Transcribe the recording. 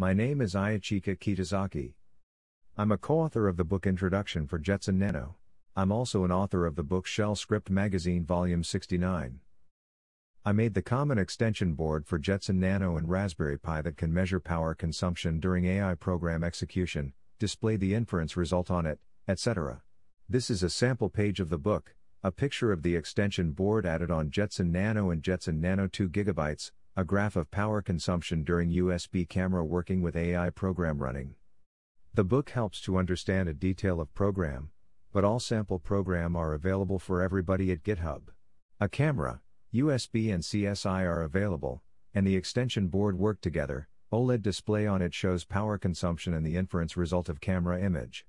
My name is Ayachika Kitazaki. I'm a co-author of the book Introduction for Jetson Nano. I'm also an author of the book Shell Script Magazine Volume 69. I made the common extension board for Jetson Nano and Raspberry Pi that can measure power consumption during AI program execution, display the inference result on it, etc. This is a sample page of the book, a picture of the extension board added on Jetson Nano and Jetson Nano 2 GB, a graph of power consumption during USB camera working with AI program running. The book helps to understand a detail of program, but all sample program are available for everybody at GitHub. A camera, USB and CSI are available, and the extension board work together. OLED display on it shows power consumption and the inference result of camera image.